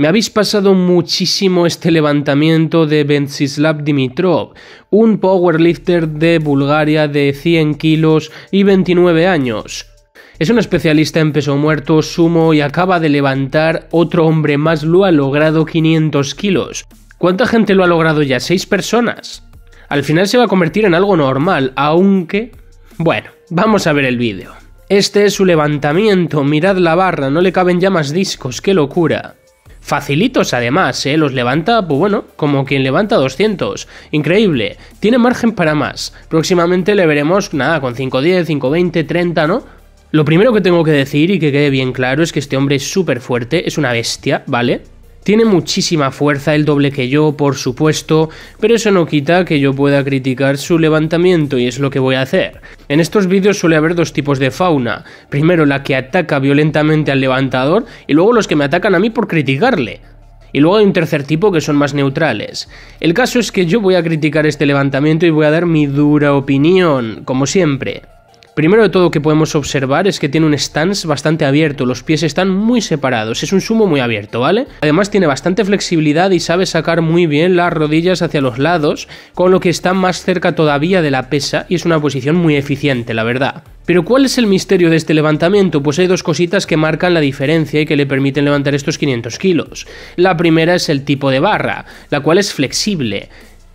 Me habéis pasado muchísimo este levantamiento de Ventsislav Dimitrov, un powerlifter de Bulgaria de 100 kilos y 29 años. Es un especialista en peso muerto, sumo y acaba de levantar otro hombre más, lo ha logrado 500 kilos. ¿Cuánta gente lo ha logrado ya? ¿Seis personas? Al final se va a convertir en algo normal, aunque... Bueno, vamos a ver el vídeo. Este es su levantamiento, mirad la barra, no le caben ya más discos, qué locura. Facilitos además, ¿eh? los levanta, pues bueno, como quien levanta 200. Increíble, tiene margen para más. Próximamente le veremos, nada, con 5.10, 5.20, 30, ¿no? Lo primero que tengo que decir y que quede bien claro es que este hombre es súper fuerte, es una bestia, ¿vale? Tiene muchísima fuerza, el doble que yo, por supuesto, pero eso no quita que yo pueda criticar su levantamiento y es lo que voy a hacer. En estos vídeos suele haber dos tipos de fauna. Primero la que ataca violentamente al levantador y luego los que me atacan a mí por criticarle. Y luego hay un tercer tipo que son más neutrales. El caso es que yo voy a criticar este levantamiento y voy a dar mi dura opinión, como siempre. Primero de todo que podemos observar es que tiene un stance bastante abierto, los pies están muy separados, es un sumo muy abierto, ¿vale? Además tiene bastante flexibilidad y sabe sacar muy bien las rodillas hacia los lados, con lo que está más cerca todavía de la pesa y es una posición muy eficiente, la verdad. Pero ¿cuál es el misterio de este levantamiento? Pues hay dos cositas que marcan la diferencia y que le permiten levantar estos 500 kilos. La primera es el tipo de barra, la cual es flexible.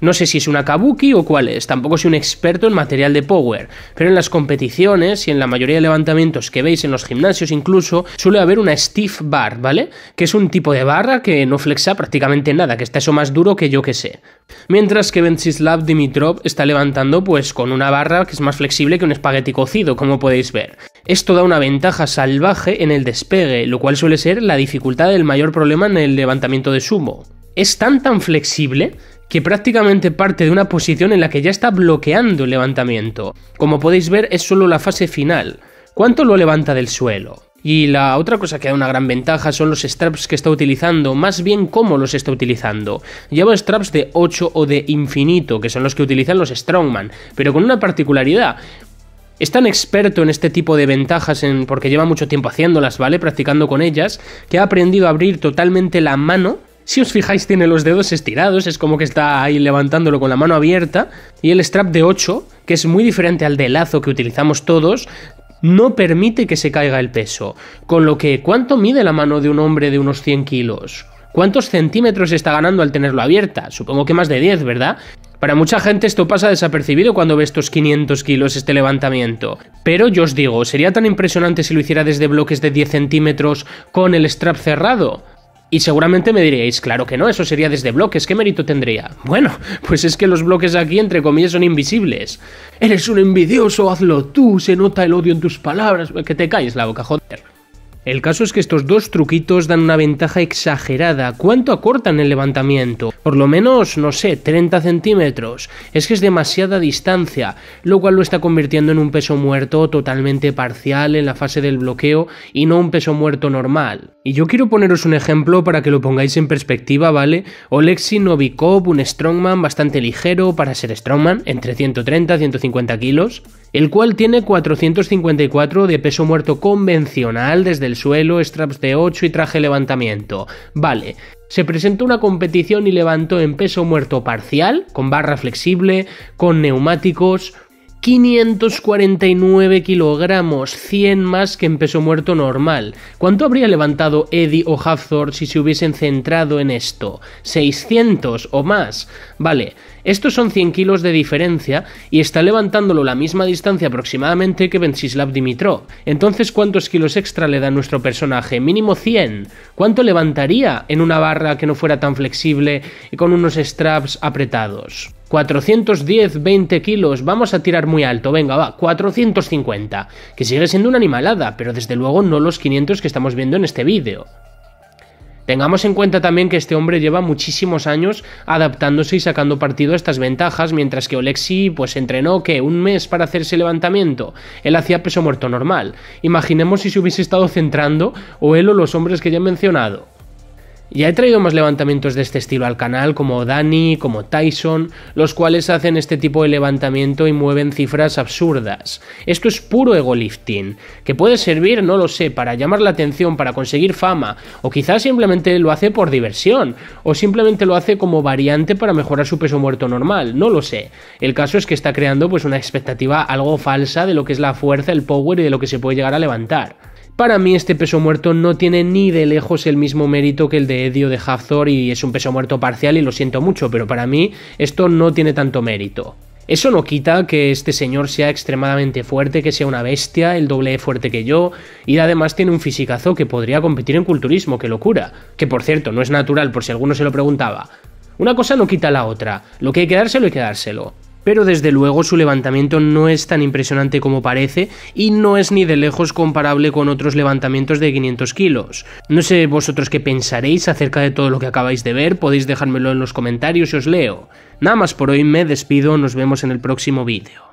No sé si es una kabuki o cuál es, tampoco soy un experto en material de power, pero en las competiciones y en la mayoría de levantamientos que veis en los gimnasios incluso, suele haber una stiff bar, ¿vale? Que es un tipo de barra que no flexa prácticamente nada, que está eso más duro que yo que sé. Mientras que Ventsislav Dimitrov está levantando pues con una barra que es más flexible que un espagueti cocido, como podéis ver. Esto da una ventaja salvaje en el despegue, lo cual suele ser la dificultad del mayor problema en el levantamiento de sumo. Es tan tan flexible que prácticamente parte de una posición en la que ya está bloqueando el levantamiento. Como podéis ver, es solo la fase final. ¿Cuánto lo levanta del suelo? Y la otra cosa que da una gran ventaja son los straps que está utilizando, más bien cómo los está utilizando. Lleva straps de 8 o de infinito, que son los que utilizan los Strongman, pero con una particularidad. Es tan experto en este tipo de ventajas en, porque lleva mucho tiempo haciéndolas, ¿vale? Practicando con ellas, que ha aprendido a abrir totalmente la mano si os fijáis, tiene los dedos estirados, es como que está ahí levantándolo con la mano abierta. Y el strap de 8, que es muy diferente al de lazo que utilizamos todos, no permite que se caiga el peso. Con lo que, ¿cuánto mide la mano de un hombre de unos 100 kilos? ¿Cuántos centímetros está ganando al tenerlo abierta? Supongo que más de 10, ¿verdad? Para mucha gente esto pasa desapercibido cuando ve estos 500 kilos este levantamiento. Pero yo os digo, sería tan impresionante si lo hiciera desde bloques de 10 centímetros con el strap cerrado. Y seguramente me diríais, claro que no, eso sería desde bloques, ¿qué mérito tendría? Bueno, pues es que los bloques aquí, entre comillas, son invisibles. Eres un envidioso, hazlo tú, se nota el odio en tus palabras, que te calles la boca, joder. El caso es que estos dos truquitos dan una ventaja exagerada. ¿Cuánto acortan el levantamiento? Por lo menos, no sé, 30 centímetros. Es que es demasiada distancia, lo cual lo está convirtiendo en un peso muerto totalmente parcial en la fase del bloqueo y no un peso muerto normal. Y yo quiero poneros un ejemplo para que lo pongáis en perspectiva, ¿vale? Olexi Novikov, un strongman bastante ligero para ser strongman, entre 130 y 150 kilos el cual tiene 454 de peso muerto convencional desde el suelo, straps de 8 y traje levantamiento. Vale, se presentó una competición y levantó en peso muerto parcial, con barra flexible, con neumáticos, 549 kilogramos, 100 más que en peso muerto normal. ¿Cuánto habría levantado Eddie o Hathor si se hubiesen centrado en esto? 600 o más. Vale, estos son 100 kilos de diferencia y está levantándolo la misma distancia aproximadamente que Venceslav Dimitrov. Entonces, ¿cuántos kilos extra le da nuestro personaje? Mínimo 100. ¿Cuánto levantaría en una barra que no fuera tan flexible y con unos straps apretados? 410, 20 kilos, vamos a tirar muy alto, venga, va, 450, que sigue siendo una animalada, pero desde luego no los 500 que estamos viendo en este vídeo. Tengamos en cuenta también que este hombre lleva muchísimos años adaptándose y sacando partido a estas ventajas, mientras que Olexi pues entrenó que un mes para hacerse levantamiento. Él hacía peso muerto normal. Imaginemos si se hubiese estado centrando o él o los hombres que ya he mencionado. Ya he traído más levantamientos de este estilo al canal, como Danny, como Tyson, los cuales hacen este tipo de levantamiento y mueven cifras absurdas. Esto es puro ego lifting, que puede servir, no lo sé, para llamar la atención, para conseguir fama, o quizás simplemente lo hace por diversión, o simplemente lo hace como variante para mejorar su peso muerto normal, no lo sé. El caso es que está creando pues una expectativa algo falsa de lo que es la fuerza, el power y de lo que se puede llegar a levantar. Para mí este peso muerto no tiene ni de lejos el mismo mérito que el de Edio de Hathor y es un peso muerto parcial y lo siento mucho, pero para mí esto no tiene tanto mérito. Eso no quita que este señor sea extremadamente fuerte, que sea una bestia, el doble de fuerte que yo, y además tiene un fisicazo que podría competir en culturismo, qué locura. Que por cierto, no es natural por si alguno se lo preguntaba. Una cosa no quita la otra, lo que hay que dárselo hay que dárselo pero desde luego su levantamiento no es tan impresionante como parece y no es ni de lejos comparable con otros levantamientos de 500 kilos. No sé vosotros qué pensaréis acerca de todo lo que acabáis de ver, podéis dejármelo en los comentarios y os leo. Nada más por hoy me despido, nos vemos en el próximo vídeo.